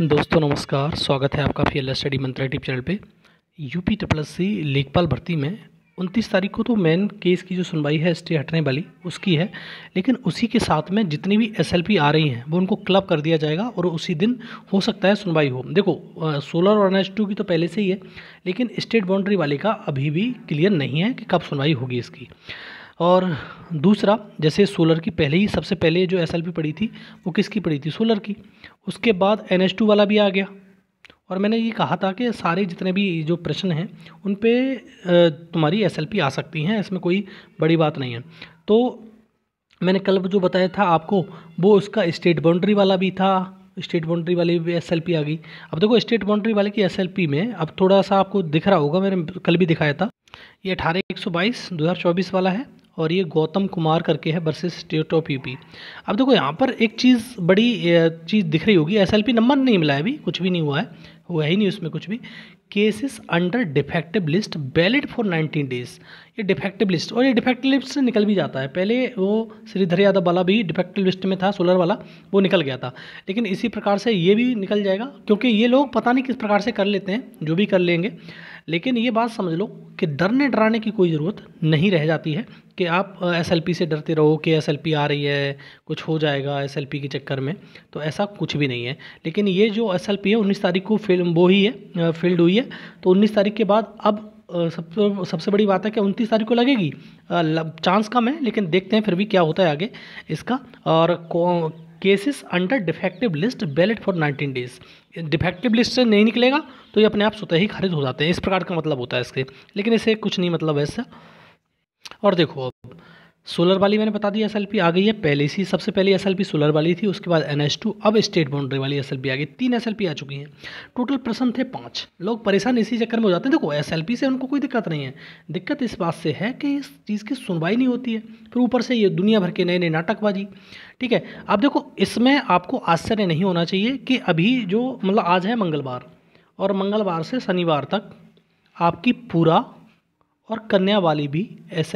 दोस्तों नमस्कार स्वागत है आपका फील्ड स्टडी मंत्रा टीप चैनल पे यूपी ट्रिपल सी लेखपाल भर्ती में उनतीस तारीख को तो मेन केस की जो सुनवाई है स्टे हटने वाली उसकी है लेकिन उसी के साथ में जितनी भी एस आ रही हैं वो उनको क्लब कर दिया जाएगा और उसी दिन हो सकता है सुनवाई हो देखो सोलर और एन की तो पहले से ही है लेकिन स्टेट बाउंड्री वाले का अभी भी क्लियर नहीं है कि कब सुनवाई होगी इसकी और दूसरा जैसे सोलर की पहले ही सबसे पहले जो एस पड़ी थी वो किसकी पड़ी थी सोलर की उसके बाद एन वाला भी आ गया और मैंने ये कहा था कि सारे जितने भी जो प्रश्न हैं उन पे तुम्हारी एस आ सकती हैं इसमें कोई बड़ी बात नहीं है तो मैंने कल जो बताया था आपको वो उसका स्टेट बाउंड्री वाला भी था स्टेट बाउंड्री वाली भी एस आ गई अब देखो स्टेट बाउंड्री वाले की एस में अब थोड़ा सा आपको दिख रहा होगा मैंने कल भी दिखाया था ये अठारह एक सौ बाईस दो हज़ार चौबीस वाला है और ये गौतम कुमार करके है वर्सेस स्टेट ऑफ यूपी अब देखो यहाँ पर एक चीज़ बड़ी चीज़ दिख रही होगी एस नंबर नहीं मिला है अभी कुछ भी नहीं हुआ है हुआ ही नहीं उसमें कुछ भी cases under defective list valid for nineteen days ये डिफेक्टिव लिस्ट और ये डिफेक्टिव लिस्ट से निकल भी जाता है पहले वो श्रीधर यादव वाला भी डिफेक्टिव लिस्ट में था सोलर वाला वो निकल गया था लेकिन इसी प्रकार से ये भी निकल जाएगा क्योंकि ये लोग पता नहीं किस प्रकार से कर लेते हैं जो भी कर लेंगे लेकिन ये बात समझ लो कि डरने डराने की कोई ज़रूरत नहीं रह जाती है कि आप एस से डरते रहो कि एस आ रही है कुछ हो जाएगा एस के चक्कर में तो ऐसा कुछ भी नहीं है लेकिन ये जो एस है उन्नीस तारीख को फिल्म वो ही है फील्ड हुई है तो उन्नीस तारीख के बाद अब सबसे सबसे बड़ी बात है कि उनतीस तारीख को लगेगी चांस कम है लेकिन देखते हैं फिर भी क्या होता है आगे इसका और cases under defective list valid for 19 days defective list से नहीं निकलेगा तो ये अपने आप स्वतः ही खारिज हो जाते हैं इस प्रकार का मतलब होता है इसके लेकिन इसे कुछ नहीं मतलब ऐसा और देखो अब सोलर वाली मैंने बता दी एस आ गई है पहले से सबसे पहले एस सोलर वाली थी उसके बाद एन अब स्टेट बाउंड्री वाली एस आ गई तीन एस आ चुकी हैं टोटल प्रश्न थे पाँच लोग परेशान इसी चक्कर में हो जाते हैं देखो एस से उनको कोई दिक्कत नहीं है दिक्कत इस बात से है कि इस चीज़ की सुनवाई नहीं होती है फिर ऊपर से ये दुनिया भर के नए नए नाटकबाजी ठीक है अब देखो इसमें आपको आश्चर्य नहीं होना चाहिए कि अभी जो मतलब आज है मंगलवार और मंगलवार से शनिवार तक आपकी पूरा और कन्या वाली भी एस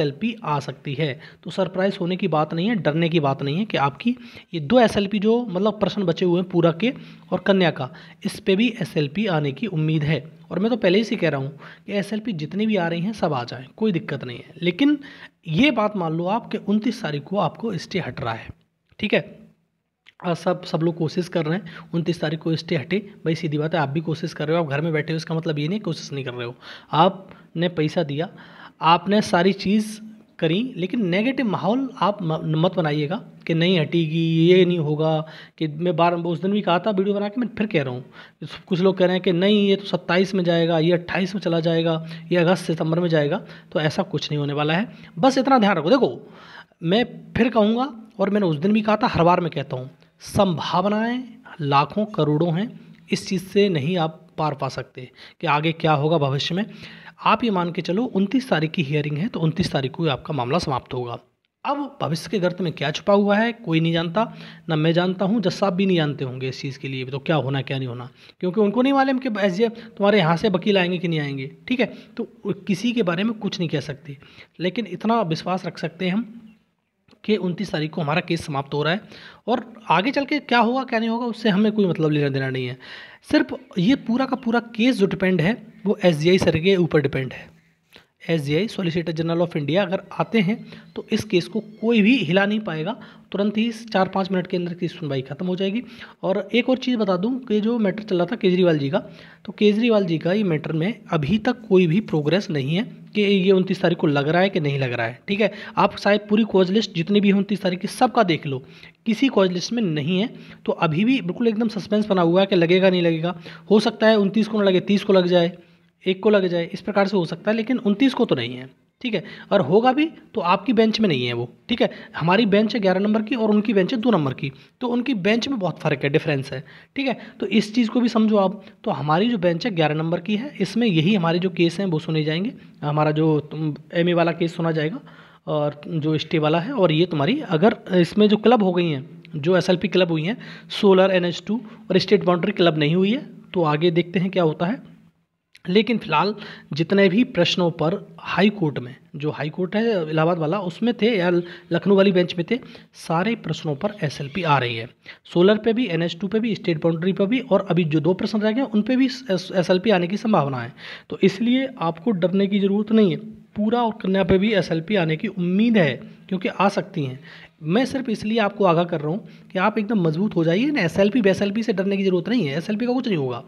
आ सकती है तो सरप्राइज होने की बात नहीं है डरने की बात नहीं है कि आपकी ये दो एस जो मतलब प्रश्न बचे हुए हैं पूरा के और कन्या का इस पर भी एस आने की उम्मीद है और मैं तो पहले ही से कह रहा हूँ कि एस जितनी भी आ रही हैं सब आ जाएँ कोई दिक्कत नहीं है लेकिन ये बात मान लो आप कि उनतीस तारीख को आपको स्टे हट रहा है ठीक है और सब सब लोग कोशिश कर रहे हैं उनतीस तारीख को स्टे हटे भाई सीधी बात है आप भी कोशिश कर रहे हो आप घर में बैठे हो इसका मतलब ये नहीं कोशिश नहीं कर रहे हो आपने पैसा दिया आपने सारी चीज़ करी लेकिन नेगेटिव माहौल आप मत बनाइएगा कि नहीं हटेगी ये नहीं होगा कि मैं बार उस दिन भी कहा था वीडियो बना के मैं फिर कह रहा हूँ कुछ लोग कह रहे हैं कि नहीं ये तो सत्ताईस में जाएगा ये अट्ठाईस में चला जाएगा ये अगस्त सितंबर में जाएगा तो ऐसा कुछ नहीं होने वाला है बस इतना ध्यान रखो देखो मैं फिर कहूँगा और मैंने उस दिन भी कहा था हर बार मैं कहता हूँ संभावनाएँ लाखों करोड़ों हैं इस चीज़ से नहीं आप पार पा सकते कि आगे क्या होगा भविष्य में आप ये मान के चलो उनतीस तारीख की हियरिंग है तो उनतीस तारीख को आपका मामला समाप्त होगा अब भविष्य के गर्त में क्या छुपा हुआ है कोई नहीं जानता ना मैं जानता हूँ जस साहब भी नहीं जानते होंगे इस चीज़ के लिए तो क्या होना क्या नहीं होना क्योंकि उनको नहीं मालूम कि एस तुम्हारे यहाँ से वकील आएंगे कि नहीं आएंगे ठीक है तो किसी के बारे में कुछ नहीं कह सकते लेकिन इतना विश्वास रख सकते हैं हम कि उनतीस तारीख को हमारा केस समाप्त हो रहा है और आगे चल के क्या होगा क्या नहीं होगा उससे हमें कोई मतलब लेना देना नहीं है सिर्फ ये पूरा का पूरा केस जो डिपेंड है वो एस जी आई सर के ऊपर डिपेंड है S G I solicitor general of India अगर आते हैं तो इस केस को कोई भी हिला नहीं पाएगा तुरंत ही चार पाँच मिनट के अंदर की सुनवाई खत्म हो जाएगी और एक और चीज़ बता दूं कि जो मैटर चल रहा था केजरीवाल जी का तो केजरीवाल जी का ये मैटर में अभी तक कोई भी प्रोग्रेस नहीं है कि ये उनतीस तारीख को लग रहा है कि नहीं लग रहा है ठीक है आप शायद पूरी कॉज लिस्ट जितनी भी है उनतीस तारीख की सबका देख लो किसी कॉज लिस्ट में नहीं है तो अभी भी बिल्कुल एकदम सस्पेंस बना हुआ है कि लगेगा नहीं लगेगा हो सकता है उनतीस को ना लगे तीस को लग जाए एक को लग जाए इस प्रकार से हो सकता है लेकिन उनतीस को तो नहीं है ठीक है और होगा भी तो आपकी बेंच में नहीं है वो ठीक है हमारी बेंच है ग्यारह नंबर की और उनकी बेंच है दो नंबर की तो उनकी बेंच में बहुत फ़र्क है डिफरेंस है ठीक है तो इस चीज़ को भी समझो आप तो हमारी जो बेंच है ग्यारह नंबर की है इसमें यही हमारे जो केस हैं वो सुने जाएंगे हमारा जो एम वाला केस सुना जाएगा और जो स्टे वाला है और ये तुम्हारी अगर इसमें जो क्लब हो गई हैं जो एस क्लब हुई हैं सोलर एन और स्टेट बाउंड्री क्लब नहीं हुई है तो आगे देखते हैं क्या होता है लेकिन फ़िलहाल जितने भी प्रश्नों पर हाई कोर्ट में जो हाई कोर्ट है इलाहाबाद वाला उसमें थे या लखनऊ वाली बेंच में थे सारे प्रश्नों पर एसएलपी आ रही है सोलर पे भी एन टू पर भी स्टेट बाउंड्री पे भी और अभी जो दो प्रश्न रह गए उन पे भी एसएलपी आने की संभावना है तो इसलिए आपको डरने की ज़रूरत नहीं है पूरा और कन्या पे भी एस आने की उम्मीद है क्योंकि आ सकती हैं मैं सिर्फ इसलिए आपको आगाह कर रहा हूँ कि आप एकदम मजबूत हो जाइए ना S L P base L P से डरने की जरूरत नहीं है एस एल पी का कुछ नहीं होगा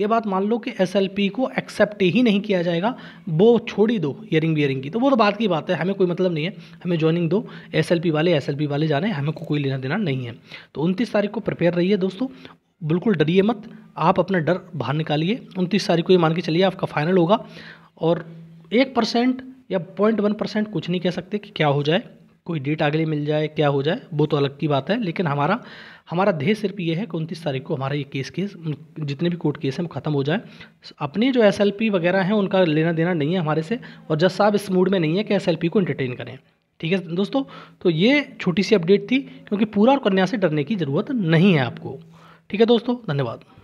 ये बात मान लो कि एस एल पी को एक्सेप्ट ही नहीं किया जाएगा वो छोड़ ही दो ईयरिंग वियरिंग की तो वो तो बात की बात है हमें कोई मतलब नहीं है हमें ज्वाइनिंग दो एस एल पी वाले एस एल पी वाले जाने हमें को कोई लेना देना नहीं है तो उनतीस तारीख को प्रिपेयर रहिए दोस्तों बिल्कुल डरिए मत आप अपना डर बाहर निकालिए उनतीस तारीख को ये मान के चलिए आपका फाइनल होगा और एक परसेंट या पॉइंट वन परसेंट कुछ नहीं कह सकते कि क्या हो जाए कोई डेट आगे मिल जाए क्या हो जाए वो तो अलग की बात है लेकिन हमारा हमारा ध्येय सिर्फ ये है कि उनतीस तारीख को हमारा ये केस केस जितने भी कोर्ट केस हैं वो ख़त्म हो जाए अपने जो एस वगैरह हैं उनका लेना देना नहीं है हमारे से और जज साहब इस मूड में नहीं है कि एस को इंटरटेन करें ठीक है दोस्तों तो ये छोटी सी अपडेट थी क्योंकि पूरा और कन्या से डरने की ज़रूरत नहीं है आपको ठीक है दोस्तों धन्यवाद